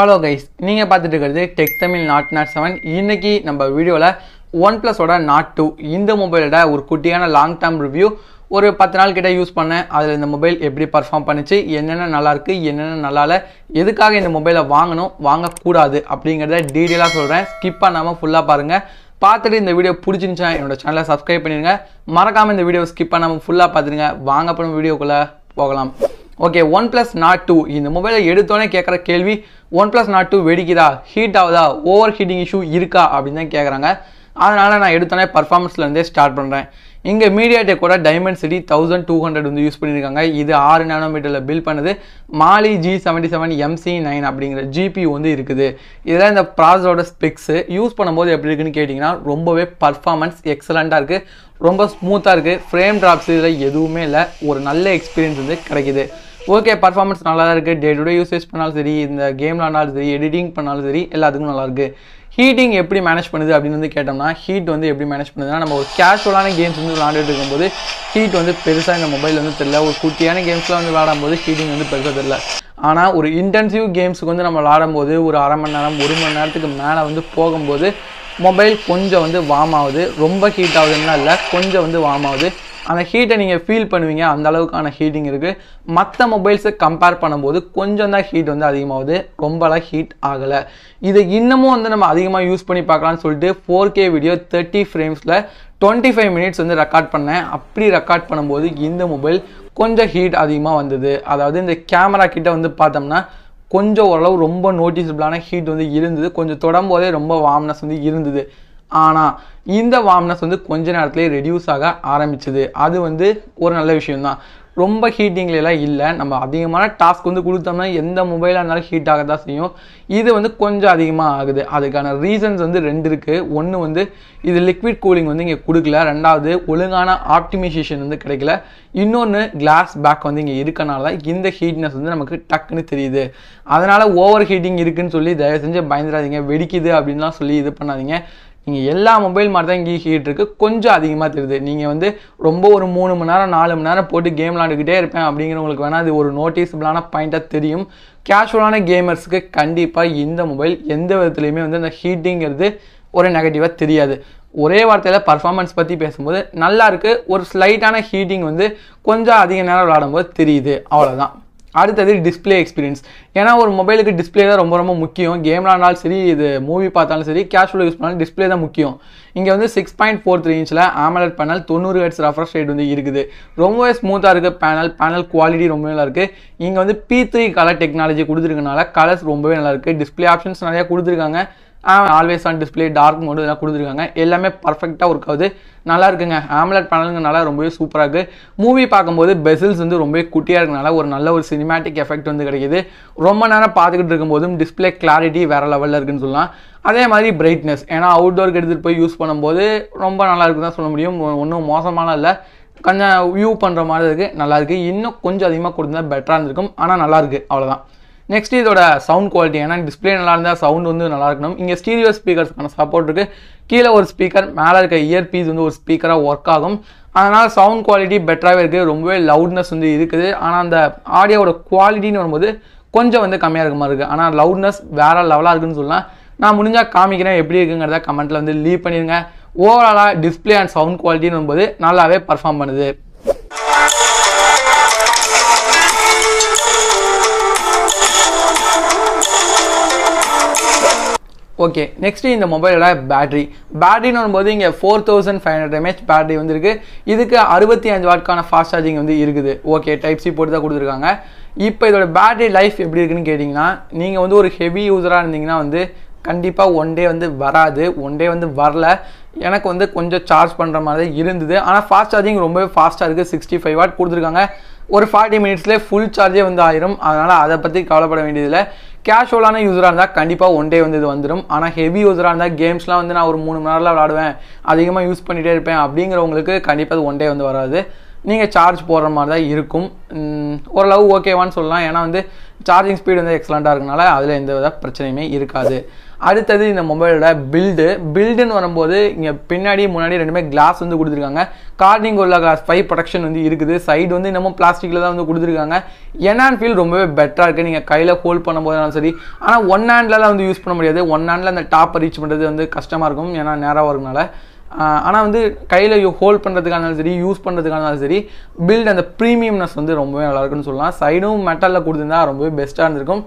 hello guys நீங்கள் பார்த்துட்டு இருக்கிறது tech Tamil naught naught seven இன்றைக்கி நம்ம வீடியோவில் ஒன் ப்ளஸோட நாட் டூ இந்த மொபைலோட ஒரு குட்டியான லாங் டேர்ம் ரிவ்யூ ஒரு பத்து நாள் கிட்டே யூஸ் பண்ணேன் அதில் இந்த மொபைல் எப்படி பர்ஃபார்ம் பண்ணிச்சு என்னென்ன நல்லாயிருக்கு என்னென்ன நல்லால எதுக்காக இந்த மொபைலை வாங்கணும் வாங்கக்கூடாது அப்படிங்கிறத டீட்டெயிலாக சொல்கிறேன் ஸ்கிப் பண்ணாமல் ஃபுல்லாக பாருங்கள் பார்த்துட்டு இந்த வீடியோ பிடிச்சிருந்துச்சா என்னோடய சேனலை சப்ஸ்கிரைப் பண்ணிடுங்க மறக்காமல் இந்த வீடியோ ஸ்கிப் பண்ணாமல் ஃபுல்லாக பார்த்துருங்க வாங்கப்படும் வீடியோக்குள்ளே போகலாம் okay one plus Nord two இந்த மொபைலை எடுத்தோன்னே கேட்குற கேள்வி ஒன் ப்ளஸ் நாட் டூ வெடிக்குதா ஹீட் ஆகுதா ஓவர் ஹீட்டிங் இஷ்யூ இருக்கா அப்படின்னு தான் கேட்குறாங்க அதனால் நான் எடுத்தோன்னே பர்ஃபார்மன்ஸ்லேருந்தே ஸ்டார்ட் பண்ணுறேன் இங்கே மீடியாட்டை கூட Dimensity thousand two hundred வந்து யூஸ் பண்ணியிருக்காங்க இது ஆறு நானோமீட்டரில் பில் பண்ணுது Mali G seventy seven MC nine அப்படிங்கிற ஜிபி வந்து இருக்குது இதெல்லாம் இந்த ப்ராசரோட ஸ்பெக்ஸு யூஸ் பண்ணும்போது எப்படி இருக்குன்னு கேட்டிங்கன்னா ரொம்பவே பர்ஃபார்மன்ஸ் எக்ஸலண்ட்டாக இருக்குது ரொம்ப ஸ்மூத்தாக இருக்குது ஃப்ரேம் ட்ராப்ஸ் இதில் எதுவுமே இல்லை ஒரு நல்ல எக்ஸ்பீரியன்ஸ் வந்து கிடைக்கிது ஓகே பர்ஃபார்மன்ஸ் நல்லா இருக்குது டே டு டே யூசேஜ் பண்ணாலும் சரி இந்த கேமில் ஆனாலும் சரி எடிட்டிங் பண்ணாலும் சரி எல்லாத்துக்கும் நல்லாயிருக்கு ஹீட்டிங் எப்படி மேனேஜ் பண்ணுது அப்படின்னு வந்து கேட்டோம்னா ஹீட் வந்து எப்படி மேனேஜ் பண்ணுதுன்னா நம்ம ஒரு கேஷுவலான கேம்ஸ் வந்து விளாண்டுட்டு இருக்கும்போது ஹீட் வந்து பெருசாக இந்த மொபைல் வந்து தெரில ஒரு குட்டியான கேம்ஸ்லாம் வந்து விளாடும் போது ஹீட்டிங் வந்து பெருசாக தெரில ஆனால் ஒரு இன்டென்சிவ் கேம்ஸுக்கு வந்து நம்ம விளாடும் போது ஒரு அரை மணி நேரம் ஒரு மணி நேரத்துக்கு மேலே வந்து போகும்போது மொபைல் கொஞ்சம் வந்து வார்ம் ஆகுது ரொம்ப ஹீட் ஆகுதுன்னா இல்லை கொஞ்சம் வந்து வார்ம் ஆகுது அந்த ஹீட்டை நீங்கள் ஃபீல் பண்ணுவீங்க அந்த அளவுக்கான ஹீட்டிங் இருக்குது மற்ற மொபைல்ஸை கம்பேர் பண்ணும்போது கொஞ்சம் தான் ஹீட் வந்து அதிகமாகுது ரொம்பலாம் ஹீட் ஆகலை இதை இன்னமும் வந்து நம்ம அதிகமாக யூஸ் பண்ணி பார்க்கலான்னு சொல்லிட்டு ஃபோர் கே வீடியோ தேர்ட்டி ஃப்ரேம்ஸில் டுவெண்ட்டி ஃபைவ் மினிட்ஸ் வந்து ரெக்கார்ட் பண்ணேன் அப்படி ரெக்கார்ட் பண்ணும்போது இந்த மொபைல் கொஞ்சம் ஹீட் அதிகமாக வந்தது அதாவது இந்த கேமரா கிட்டே வந்து பார்த்தோம்னா கொஞ்சம் ஓரளவு ரொம்ப நோட்டிசபிளான ஹீட் வந்து இருந்தது கொஞ்சம் தொடம்போதே ரொம்ப வார்ம்னஸ் வந்து இருந்தது ஆனால் இந்த வார்ம்னஸ் வந்து கொஞ்ச நேரத்துலேயே ரெடியூஸ் ஆக ஆரம்பிச்சது அது வந்து ஒரு நல்ல விஷயம்தான் ரொம்ப ஹீட்டிங்லாம் இல்லை நம்ம அதிகமான டாஸ்க் வந்து கொடுத்தோம்னா எந்த மொபைலாக இருந்தாலும் ஹீட் ஆக தான் செய்யும் இது வந்து கொஞ்சம் அதிகமாக ஆகுது அதுக்கான ரீசன்ஸ் வந்து ரெண்டு இருக்குது ஒன்று வந்து இது லிக்விட் கூலிங் வந்து இங்கே கொடுக்கல ரெண்டாவது ஒழுங்கான ஆப்டிமைசேஷன் வந்து கிடைக்கல இன்னொன்று கிளாஸ் பேக் வந்து இங்கே இருக்கனால தான் இந்த ஹீட்னஸ் வந்து நமக்கு டக்குன்னு தெரியுது அதனால் ஓவர் ஹீட்டிங் இருக்குதுன்னு சொல்லி தயவு செஞ்சு பயந்துடாதீங்க வெடிக்குது அப்படின்லாம் சொல்லி இது பண்ணாதீங்க நீங்கள் எல்லா மொபைல் மாதிரி தான் இங்கே ஹீட் இருக்குது கொஞ்சம் அதிகமாக தெரியுது நீங்கள் வந்து ரொம்ப ஒரு மூணு மணி நேரம் நாலு மணி நேரம் போட்டு கேம் விளாண்டுக்கிட்டே இருப்பேன் அப்படிங்கிறவங்களுக்கு வேணால் அது ஒரு நோட்டீஸபிளான பாயிண்ட்டாக தெரியும் கேஷுவலான கேமர்ஸுக்கு கண்டிப்பாக இந்த மொபைல் எந்த விதத்துலையுமே வந்து அந்த ஹீட்டிங்கிறது ஒரு நெகட்டிவாக தெரியாது ஒரே வார்த்தையில் பர்ஃபார்மன்ஸ் பற்றி பேசும்போது நல்லா இருக்குது ஒரு ஸ்லைட்டான ஹீட்டிங் வந்து கொஞ்சம் அதிக நேரம் விளாடும்போது தெரியுது அவ்வளோதான் அடுத்தது டிஸ்பிளே எக்ஸ்பீரியன்ஸ் ஏன்னா ஒரு மொபைலுக்கு டிஸ்பிளே தான் ரொம்ப ரொம்ப முக்கியம் கேம் விளாண்டாலும் சரி இது மூவி பார்த்தாலும் சரி கேஷுவலாக யூஸ் பண்ணாலும் டிஸ்பிளே தான் முக்கியம் இங்கே வந்து சிக்ஸ் பாயிண்ட் ஃபோர் த்ரீ இன்ச்சில் ஆமலட் பேனல் தொண்ணூறு ஹெட்ஸ் ரெஃப்ரெஷ் ரேட் வந்து இருக்குது ரொம்பவே ஸ்மூத்தாக இருக்குது பேனல் பேனல் குவாலிட்டி ரொம்பவே நல்லா இருக்குது இங்கே வந்து பி த்ரீ கலர் டெக்னாலஜி கொடுத்துருக்கனால கலர்ஸ் ரொம்பவே நல்லாயிருக்கு டிஸ்பிளே ஆப்ஷன்ஸ் நிறையா கொடுத்துருக்காங்க always on display dark mode இதெல்லாம் கொடுத்துருக்காங்க எல்லாமே பர்ஃபெக்டாக ஒர்க் ஆகுது நல்லா இருக்குங்க ஆம்லெட் நல்லா ரொம்பவே சூப்பராக இருக்குது மூவி பார்க்கும்போது பெசில்ஸ் வந்து ரொம்பவே குட்டியாக இருக்கனால ஒரு நல்ல ஒரு சினிமேட்டிக் எஃபெக்ட் வந்து கிடைக்கிது ரொம்ப நேரம் பார்த்துக்கிட்டு இருக்கும்போதும் டிஸ்பிளே கிளாரிட்டி வேறு லெவலில் இருக்குன்னு சொல்லலாம் அதே மாதிரி பிரைட்னஸ் ஏன்னா அவுட்டோருக்கு எடுத்துகிட்டு போய் யூஸ் பண்ணும்போது ரொம்ப நல்லா இருக்குதுன்னு தான் சொல்ல முடியும் ஒன்றும் மோசமான இல்லை கொஞ்சம் வியூ பண்ணுற மாதிரி இருக்குது நல்லாயிருக்கு இன்னும் கொஞ்சம் அதிகமாக கொடுத்தா பெட்டராக இருந்திருக்கும் ஆனால் நல்லாயிருக்கு அவ்வளோதான் நெக்ஸ்ட் இதோட சவுண்ட் குவாலிட்டி ஏன்னா டிஸ்பிளே நல்லா இருந்தால் சவுண்ட் வந்து நல்லா இருக்கணும் இங்கே ஸ்டீரியோ ஸ்பீக்கர்ஸ்க்கான சப்போர்ட் இருக்குது கீழே ஒரு ஸ்பீக்கர் மேலே இருக்க இயர் பீஸ் வந்து ஒரு ஸ்பீக்கராக ஒர்க் ஆகும் அதனால் சவுண்ட் குவாலிட்டி பெட்டராகவே இருக்குது ரொம்பவே லவுட்னஸ் வந்து இருக்குது ஆனால் அந்த ஆடியோவோட குவாலிட்டின்னு வரும்போது கொஞ்சம் வந்து கம்மியாக இருக்க மாதிரி இருக்குது ஆனால் லவுட்னஸ் வேறு லெவலாக இருக்குன்னு சொல்லலாம் நான் முடிஞ்சால் காமிக்கிறேன் எப்படி இருக்குங்கிறத கமெண்ட்டில் வந்து லீவ் பண்ணிடுங்க ஓவராலாக டிஸ்பிளே அண்ட் சவுண்ட் குவாலிட்டின்னு வரும்போது நல்லாவே பர்ஃபார்ம் பண்ணுது ஓகே நெக்ஸ்ட்டு இந்த மொபைலோட பேட்ரி பேட்ரின்னு போது இங்கே four thousand five hundred mAh battery வந்துருக்கு இதுக்கு அறுபத்தி அஞ்சு வாட்கான ஃபாஸ்ட் சார்ஜிங் வந்து இருக்குது ஓகே டைப் சி போட்டு தான் கொடுத்துருக்காங்க இப்போ இதோட பேட்ரி லைஃப் எப்படி இருக்குன்னு கேட்டிங்கன்னா நீங்கள் வந்து ஒரு ஹெவி யூஸராக இருந்தீங்கன்னா வந்து கண்டிப்பாக ஒன் டே வந்து வராது ஒன் டே வந்து வரல எனக்கு வந்து கொஞ்சம் சார்ஜ் பண்ணுற மாதிரி தான் இருந்தது ஆனால் ஃபாஸ்ட் சார்ஜிங் ரொம்பவே ஃபாஸ்ட்டாக இருக்குது சிக்ஸ்டி ஃபைவ் வாட் கொடுத்துருக்காங்க ஒரு ஃபார்ட்டி மினிட்ஸ்லேயே ஃபுல் சார்ஜே வந்து ஆயிரும் அதனால் அதை பற்றி கவலைப்பட வேண்டியதில்லை கேஷுவலான யூஸராக இருந்தால் கண்டிப்பாக ஒன் டே வந்து இது வந்துடும் ஆனால் ஹெவி யூஸராக இருந்தால் கேம்ஸ்லாம் வந்து நான் ஒரு மூணு மணி நேரம் விளாடுவேன் அதிகமாக யூஸ் பண்ணிகிட்டே இருப்பேன் அப்படிங்கிறவங்களுக்கு கண்டிப்பாக அது ஒன் டே வந்து வராது நீங்கள் சார்ஜ் போடுற மாதிரி தான் இருக்கும் ஓரளவு ஓகேவான்னு சொல்லலாம் ஏன்னா வந்து சார்ஜிங் ஸ்பீடு வந்து எக்ஸலண்ட்டாக இருக்கனால அதில் எந்த வித பிரச்சனையுமே இருக்காது அடுத்தது இந்த மொபைலோட பில்டு பில்டுன்னு வரும்போது இங்கே பின்னாடி முன்னாடி ரெண்டுமே கிளாஸ் வந்து கொடுத்துருக்காங்க கார்டிங் உள்ள கிளாஸ் ஃபைவ் ப்ரொடக்ஷன் வந்து இருக்குது சைடு வந்து இன்னமும் பிளாஸ்டிக்கில் தான் வந்து கொடுத்துருக்காங்க என் ஹேண்ட் ஃபீல் ரொம்பவே பெட்டராக இருக்குது நீங்கள் கையில் ஹோல்ட் பண்ணும்போதுனாலும் சரி ஆனால் ஒன் ஹேண்ட்லலாம் வந்து யூஸ் பண்ண முடியாது ஒன் ஹேண்டில் அந்த டாப்பை ரீச் பண்ணுறது வந்து கஷ்டமாக இருக்கும் ஏன்னா நேராக இருக்கனால ஆனால் வந்து கையில் ஹோல்ட் பண்ணுறதுக்கானாலும் சரி யூஸ் பண்ணுறதுக்கானாலும் சரி பில்ட் அந்த ப்ரீமியம்னஸ் வந்து ரொம்பவே நல்லாயிருக்குன்னு சொல்லலாம் சைடும் மெட்டலில் கொடுத்துருந்தா ரொம்பவே பெஸ்ட்டாக இருந்திருக்கும்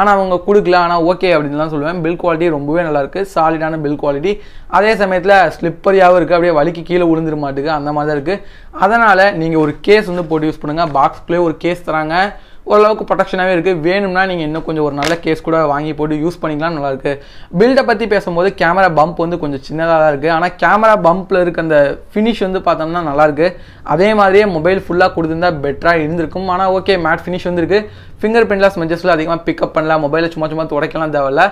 ஆனால் அவங்க கொடுக்கல ஆனால் ஓகே அப்படின்னு தான் சொல்லுவேன் பில் குவாலிட்டி ரொம்பவே நல்லாயிருக்கு சாலிடான பில் குவாலிட்டி அதே சமயத்தில் ஸ்லிப்பரியாகவும் இருக்குது அப்படியே வலிக்கு கீழே விழுந்துரு மாட்டுக்கு அந்த மாதிரி தான் இருக்குது அதனால் நீங்கள் ஒரு கேஸ் வந்து போட்டு யூஸ் பண்ணுங்கள் பாக்ஸ்க்குள்ளே ஒரு கேஸ் தராங்க ஓரளவுக்கு ப்ரொடெக்ஷனாகவே இருக்குது வேணும்னா நீங்கள் இன்னும் கொஞ்சம் ஒரு நல்ல கேஸ் கூட வாங்கி போட்டு யூஸ் பண்ணிக்கலாம் நல்லாயிருக்கு பில்டை பற்றி பேசும்போது கேமரா பம்ப் வந்து கொஞ்சம் சின்னதாக தான் இருக்குது ஆனால் கேமரா பம்பில் இருக்க அந்த ஃபினிஷ் வந்து பார்த்தோம்னா நல்லாயிருக்கு அதே மாதிரியே மொபைல் ஃபுல்லாக கொடுத்துருந்தா பெட்டராக இருந்திருக்கும் ஆனால் ஓகே மேட் ஃபினிஷ் வந்துருக்கு ஃபிங்கர் பிரிண்ட்லாம் மெஜஸ்லாம் அதிகமாக பிக்கப் பண்ணலாம் மொபைலை சும்மா சும்மா துடைக்கலாம் தேவையில்ல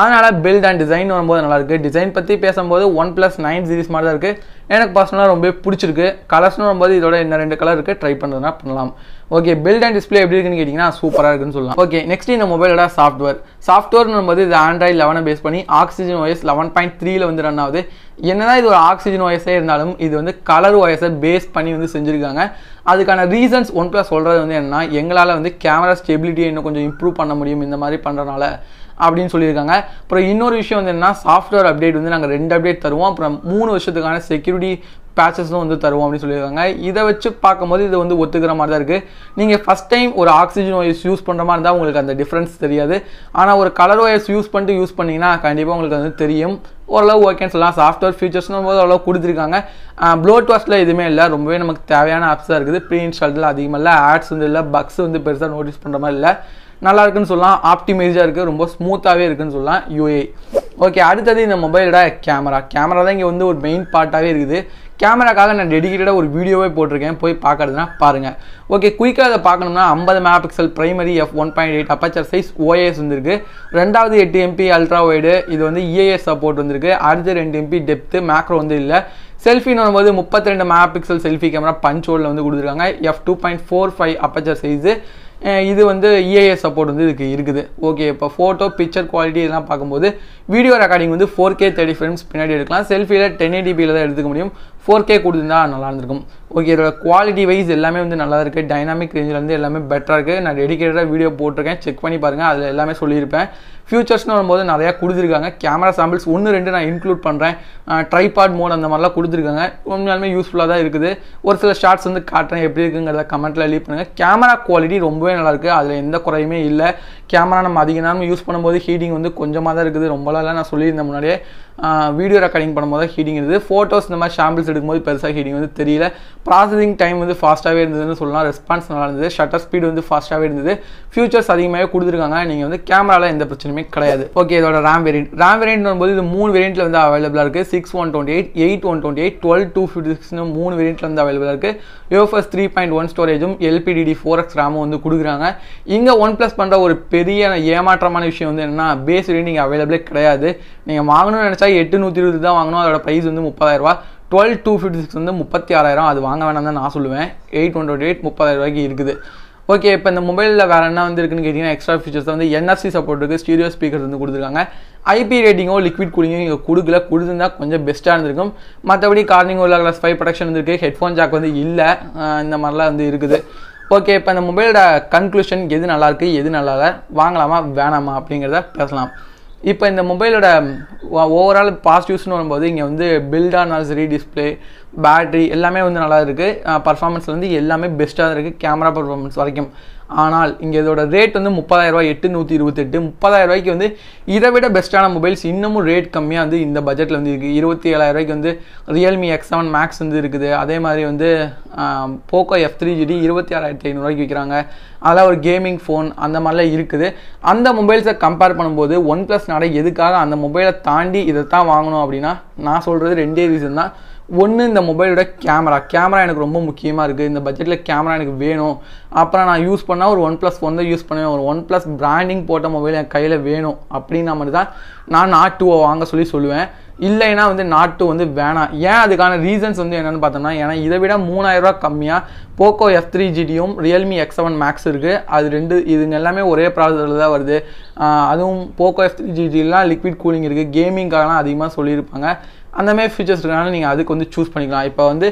அதனால் பில்ட் அண்ட் டிசைன் வரும்போது நல்லாயிருக்கு டிசைன் பற்றி பேசும்போது ஒன் ப்ளஸ் நைன் சீரிஸ் மாதிரி தான் இருக்குது எனக்கு பர்சனலாக ரொம்ப பிடிச்சிருக்கு கலர்ஸ்னு வரும்போது இதோட என்ன ரெண்டு கலர் இருக்குது ட்ரை பண்ணுறதுனா பண்ணலாம் ஓகே பில்ட் அண்ட் டிஸ்பிளே எப்படி இருக்குன்னு கேட்டிங்கன்னா சூப்பராக இருக்குன்னு சொல்லலாம் ஓகே நெக்ஸ்ட் இந்த மொபைலோட சாஃப்ட்வேர் சாஃப்ட்வேர்னு வந்து இது ஆண்ட்ராய்டு லெவனை பேஸ் பண்ணி ஆக்சிஜன் ஓஎஸ் லெவன் பாயிண்ட் த்ரீல வந்து ரன் ஆகுது என்னதான் இது ஒரு ஆக்சிஜன் ஓஎஸே இருந்தாலும் இது வந்து கலர் ஓஎஸை பேஸ் பண்ணி வந்து செஞ்சுருக்காங்க அதுக்கான ரீசன்ஸ் ஒன் பிளஸ் சொல்கிறது வந்து என்னன்னா எங்களால் வந்து கேமரா ஸ்டெபிலிட்டியை இன்னும் கொஞ்சம் இம்ப்ரூவ் பண்ண முடியும் இந்த மாதிரி பண்ணுறனால அப்படின்னு சொல்லியிருக்காங்க அப்புறம் இன்னொரு விஷயம் வந்து என்ன சாஃப்ட்வேர் அப்டேட் வந்து நாங்கள் ரெண்டு அப்டேட் தருவோம் அப்புறம் மூணு வருஷத்துக்கான செக்யூரிட்டி பேச்சஸும் வந்து தருவோம் அப்படின்னு சொல்லியிருக்காங்க இதை வச்சு பார்க்கும்போது இது வந்து ஒத்துக்கிற மாதிரி தான் இருக்குது நீங்கள் ஃபஸ்ட் டைம் ஒரு ஆக்சிஜன் ஒயர்ஸ் யூஸ் பண்ணுற மாதிரி இருந்தால் உங்களுக்கு அந்த டிஃப்ரென்ஸ் தெரியாது ஆனால் ஒரு கலர் ஒயர்ஸ் யூஸ் பண்ணிட்டு யூஸ் பண்ணிங்கன்னா கண்டிப்பாக உங்களுக்கு வந்து தெரியும் ஓரளவு ஓகேன்னு சொல்லலாம் சாஃப்ட்வேர் ஃபீச்சர்ஸ்னு போது ஓரளவு கொடுத்துருக்காங்க ப்ளோட் வாஷில் எதுவுமே இல்லை ரொம்பவே நமக்கு தேவையான ஆப்ஸாக இருக்குது ப்ரீ இன்ஸ்டால்டில் அதிகமாக இல்லை ஆட்ஸ் வந்து இல்லை பக்ஸ் வந்து பெருசாக நோட்டீஸ் பண்ணுற மாதிரி இல்லை நல்லா இருக்குன்னு சொல்லலாம் ஆப்டிமைஸாக இருக்குது ரொம்ப ஸ்மூத்தாகவே இருக்குதுன்னு சொல்லலாம் யூஏ ஓகே அடுத்தது இந்த மொபைலோட கேமரா கேமரா தான் இங்கே வந்து ஒரு மெயின் பார்ட்டாகவே இருக்குது கேமராக்காக நான் டெடிக்கேட்டடாக ஒரு வீடியோவே போட்டிருக்கேன் போய் பார்க்குறதுனா பாருங்கள் ஓகே குயிக்காக அதை பார்க்கணும்னா ஐம்பது mega pixel primary F one point eight aperture size OIS வந்துருக்கு ரெண்டாவது எட்டு எம்பி அல்ட்ரா ஒய்டு இது வந்து இஏஎஸ் e சப்போர்ட் வந்திருக்கு அடுத்த ரெண்டு எம்பி டெப்த்து மேக்ரோ வந்து இல்லை செல்ஃபின்னு வரும்போது முப்பத்தி ரெண்டு மெகா பிக்சல் செல்ஃபி கேமரா பஞ்சோடில் வந்து கொடுத்துருக்காங்க F two point four five aperture size இது வந்து இஏஏ e சப்போர்ட் வந்து இதுக்கு இருக்குது ஓகே இப்போ ஃபோட்டோ பிக்சர் குவாலிட்டி இதெல்லாம் பார்க்கும்போது வீடியோ ரெக்கார்டிங் வந்து ஃபோர் கே தேர்ட்டி ஃப்ரேம்ஸ் பின்னாடி எடுக்கலாம் செல்ஃபியில் டென் பியில் தான் எடுத்துக்க முடியும் ஃபோர் கே கொடுத்துருந்தா நல்லா இருந்திருக்கும் ஓகே இதோட குவாலிட்டி வைஸ் எல்லாமே வந்து நல்லா இருக்குது டைனாமிக் ரேஞ்சிலேருந்து எல்லாமே பெட்டராக இருக்குது நான் டெடிக்கேட்டடாக வீடியோ போட்டிருக்கேன் செக் பண்ணி பாருங்கள் அதில் எல்லாமே சொல்லியிருப்பேன் ஃபியூச்சர்ஸ்னு வரும்போது நிறையா கொடுத்துருக்காங்க கேமரா சாம்பிள்ஸ் ஒன்று ரெண்டு நான் இன்க்ளூட் பண்ணுறேன் ட்ரைபாட் மோட் அந்த மாதிரிலாம் கொடுத்துருக்காங்க உண்மையாலுமே யூஸ்ஃபுல்லாக தான் இருக்குது ஒரு சில ஷார்ட்ஸ் வந்து காட்டுறேன் எப்படி இருக்குங்கிறத கமெண்ட்டில் லீவ் பண்ணுங்கள் கேமரா குவாலிட்டி ரொம்பவே நல்லாயிருக்கு அதில் எந்த குறையுமே இல்லை கேமரா நம்ம அதிக நேரம் யூஸ் பண்ணும்போது ஹீட்டிங் வந்து கொஞ்சமாக தான் இருக்குது ரொம்பலாம் நான் சொல்லியிருந்தேன் முன்னாடியே வீடியோ ரெக்கார்டிங் பண்ணும்போது ஹீட்டிங் இருந்தது ஃபோட்டோஸ் இந்த மாதிரி ஷாம்பிள்ஸ் எடுக்கும்போது பெருசாக ஹீட்டிங் வந்து தெரியல ப்ராசஸிங் டைம் வந்து ஃபாஸ்ட்டாகவே இருந்ததுன்னு சொல்லலாம் ரெஸ்பான்ஸ் நல்லா இருந்தது ஷட்டர் ஸ்பீடு வந்து ஃபாஸ்ட்டாகவே இருந்தது ஃபியூச்சர்ஸ் அதிகமாகவே கொடுத்துருக்காங்க நீங்கள் வந்து கேமராவில் எந்த பிரச்சனையுமே கிடையாது ஓகே இதோட ரேம் வேரியன்ட் ரேம் வேரியன்ட் வரும்போது இது மூணு வேரியண்ட்டில் வந்து அவைலபிளாக இருக்குது six one twenty eight eight one twenty eight twelve two fifty சிக்ஸ்னு மூணு வேரியண்ட்டில் வந்து அவைலபிளாக இருக்குது யோஃபஸ் த்ரீ பாயிண்ட் ஒன் ஸ்டோரேஜும் எல்பிடிடி ஃபோர் எக்ஸ் ரேமும் வந்து கொடுக்குறாங்க இங்கே ஒன் ப்ளஸ் பண்ணுற ஒரு பெரிய ஏமாற்றமான விஷயம் வந்து என்னென்னா பேஸ் வேரியன்ட் இங்கே அவைலபிளே கிடையாது நீங்கள் வாங்கணும்னு நினச்சா எஸ்ஐ எட்டு நூற்றி இருபது தான் வாங்கணும் அதோட ப்ரைஸ் வந்து முப்பதாயிரரூவா டுவெல் டூ ஃபிஃப்டி சிக்ஸ் வந்து முப்பத்தி ஆறாயிரம் அது வாங்க வேணாம் தான் நான் சொல்லுவேன் எயிட் ஒன் டுவெண்ட்டி எயிட் முப்பதாயிரரூவாய்க்கு இருக்குது ஓகே இப்போ இந்த மொபைலில் வேறு என்ன வந்து இருக்குன்னு கேட்டிங்கன்னா எக்ஸ்ட்ரா ஃபீச்சர்ஸ் வந்து என்எஃப்சி சப்போர்ட் இருக்குது ஸ்டீரியோ ஸ்பீக்கர்ஸ் வந்து கொடுத்துருக்காங்க ஐபி ரேட்டிங்கோ லிக்விட் கூலிங்கோ இங்கே கொடுக்கல கொடுத்துருந்தா கொஞ்சம் பெஸ்ட்டாக இருந்திருக்கும் மற்றபடி கார்னிங் உள்ள கிளாஸ் ஃபைவ் ப்ரொடக்ஷன் வந்துருக்கு ஹெட்ஃபோன் ஜாக் வந்து இல்லை இந்த மாதிரிலாம் வந்து இருக்குது ஓகே இப்போ இந்த மொபைலோட கன்க்ளூஷன் எது நல்லாயிருக்கு எது நல்லா இல்லை வாங்கலாமா வேணாமா அப்படிங்கிறத பேசலாம் இப்போ இந்த மொபைலோட ஓவரால் பாசிட்டிவ்ஸ்னு வரும்போது இங்கே வந்து பில்டாக நர்சரி டிஸ்பிளே பேட்ரி எல்லாமே வந்து நல்லா இருக்குது பர்ஃபார்மன்ஸ் வந்து எல்லாமே பெஸ்ட்டாக இருக்குது கேமரா பர்ஃபார்மன்ஸ் வரைக்கும் ஆனால் இங்கே இதோட ரேட் வந்து முப்பதாயிரம் எட்டு நூற்றி இருபத்தெட்டு முப்பதாயிரம் வந்து இதை விட பெஸ்ட்டான மொபைல்ஸ் இன்னமும் ரேட் கம்மியாக வந்து இந்த பட்ஜெட்டில் வந்து இருக்குது இருபத்தி ஏழாயிரம் ரூபாய்க்கு வந்து ரியல்மி எக்ஸ் செவன் மேக்ஸ் வந்து இருக்குது அதே மாதிரி வந்து போக்கோ எஃப் த்ரீ ஜிடி இருபத்தி ஆறாயிரத்தி ஐநூறுரூவாய்க்கு விற்கிறாங்க அதெல்லாம் ஒரு கேமிங் ஃபோன் அந்த மாதிரிலாம் இருக்குது அந்த மொபைல்ஸை கம்பேர் பண்ணும்போது ஒன் ப்ளஸ் நடை எதுக்காக அந்த மொபைலை தாண்டி இதை தான் வாங்கணும் அப்படின்னா நான் சொல்கிறது ரெண்டே ரீசன் தான் ஒன்று இந்த மொபைலோட கேமரா கேமரா எனக்கு ரொம்ப முக்கியமாக இருக்குது இந்த பட்ஜெட்டில் கேமரா எனக்கு வேணும் அப்புறம் நான் யூஸ் பண்ணால் ஒரு ஒன் ப்ளஸ் ஒன் தான் யூஸ் பண்ணுவேன் ஒரு ஒன் ப்ளஸ் பிராண்டிங் போட்ட மொபைல் என் கையில் வேணும் அப்படின்னா மட்டும் தான் நான் நாட் டூவை வாங்க சொல்லி சொல்லுவேன் இல்லைன்னா வந்து நாட் டூ வந்து வேணாம் ஏன் அதுக்கான ரீசன்ஸ் வந்து என்னென்னு பார்த்தோம்னா ஏன்னா இதை விட மூணாயிரரூவா கம்மியாக போக்கோ எஃப் த்ரீ ஜிடியும் ரியல்மி எக்ஸ் செவன் மேக்ஸ் இருக்குது அது ரெண்டு இதுங்க எல்லாமே ஒரே ப்ராசஸில் தான் வருது அதுவும் போக்கோ எஃப் த்ரீ ஜிடிலாம் லிக்விட் கூலிங் இருக்குது கேமிங்காகலாம் அதிகமாக சொல்லியிருப்பாங்க அந்தமாரி ஃபீச்சர்ஸ் இருக்கனால நீங்கள் அதுக்கு வந்து சூஸ் பண்ணிக்கலாம் இப்போ வந்து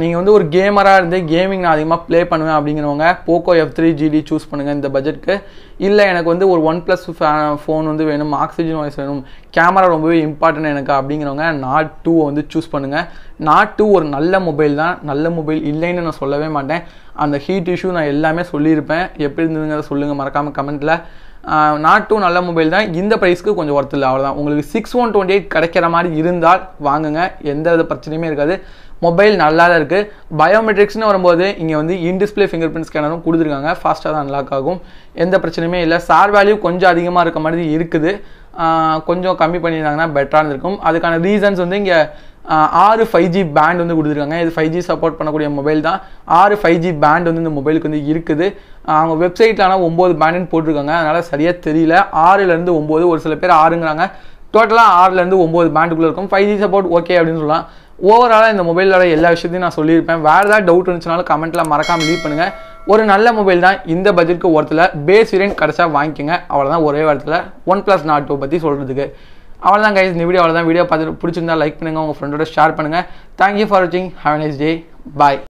நீங்கள் வந்து ஒரு கேமராக இருந்து கேமிங் நான் அதிகமாக ப்ளே பண்ணுவேன் அப்படிங்கிறவங்க Poco F three GT choose பண்ணுங்கள் இந்த பட்ஜெட்க்கு இல்லை எனக்கு வந்து ஒரு ஒன் ப்ளஸ் ஃபோன் வந்து வேணும் ஆக்சிஜன் வாய்ஸ் வேணும் கேமரா ரொம்பவே இம்பார்ட்டன்ட் எனக்கு அப்படிங்கிறவங்க நாட் டூவை வந்து சூஸ் பண்ணுங்கள் நாட் டூ ஒரு நல்ல மொபைல் தான் நல்ல மொபைல் இல்லைன்னு நான் சொல்லவே மாட்டேன் அந்த ஹீட் இஷ்யூ நான் எல்லாமே சொல்லியிருப்பேன் எப்படி இருந்ததுங்கிறத சொல்லுங்கள் மறக்காமல் கமெண்ட்டில் நாட் டூ நல்ல மொபைல் தான் இந்த ப்ரைஸ்க்கு கொஞ்சம் ஒர்த்து இல்லை அவ்வளோதான் உங்களுக்கு சிக்ஸ் ஒன் டுவெண்ட்டி எயிட் கிடைக்கிற மாதிரி இருந்தால் வாங்குங்க எந்த வித பிரச்சனையுமே இருக்காது மொபைல் நல்லா தான் இருக்குது பயோமெட்ரிக்ஸ்னு வரும்போது இங்கே வந்து இன்டிஸ்பிளே ஃபிங்கர் பிரிண்ட் ஸ்கேனரும் கொடுத்துருக்காங்க ஃபாஸ்ட்டாக தான் அன்லாக் ஆகும் எந்த பிரச்சனையுமே இல்லை சார் வேல்யூ கொஞ்சம் அதிகமாக இருக்க மாதிரி இருக்குது கொஞ்சம் கம்மி பண்ணியிருந்தாங்கன்னா பெட்டராக இருந்திருக்கும் அதுக்கான ரீசன்ஸ் வந்து இங்கே ஆறு ஃபைவ் ஜி பேண்ட் வந்து கொடுத்துருக்காங்க இது ஃபைவ் ஜி சப்போர்ட் பண்ணக்கூடிய மொபைல் தான் ஆறு ஃபைவ் ஜி பேண்ட் வந்து இந்த மொபைலுக்கு வந்து இருக்குது அவங்க வெப்சைட்டில் ஆனால் ஒம்பது பேண்டுன்னு போட்டிருக்காங்க அதனால் சரியாக தெரியல ஆறுலேருந்து ஒம்பது ஒரு சில பேர் ஆறுங்கிறாங்க டோட்டலாக ஆறுலேருந்து ஒம்பது பேண்டுக்குள்ளே இருக்கும் ஃபைவ் ஜி சப்போர்ட் ஓகே அப்படின்னு சொல்லலாம் ஓவராலாக இந்த மொபைலோட எல்லா விஷயத்தையும் நான் சொல்லியிருப்பேன் வேறு ஏதாவது டவுட் இருந்துச்சுனாலும் கமெண்ட்டில் மறக்காமல் லீவ் பண்ணுங்கள் ஒரு நல்ல மொபைல் தான் இந்த பட்ஜெட்க்கு ஒருத்தில் பேஸ் வேரியன்ட் கிடச்சா வாங்கிக்கோங்க அவ்வளோதான் ஒரே வாரத்தில் ஒன் ப்ளஸ் நாட் டூ பற்றி சொல்கிறதுக்கு அவ்வளோதான் கைஸ் இந்த வீடியோ அவ்வளோதான் வீடியோ பார்த்துட்டு பிடிச்சிருந்தா லைக் பண்ணுங்கள் உங்கள் ஃப்ரெண்டோட ஷேர் பண்ணுங்கள் தேங்க்யூ ஃபார் வாட்சிங் ஹாவ் நைஸ் டே பாய்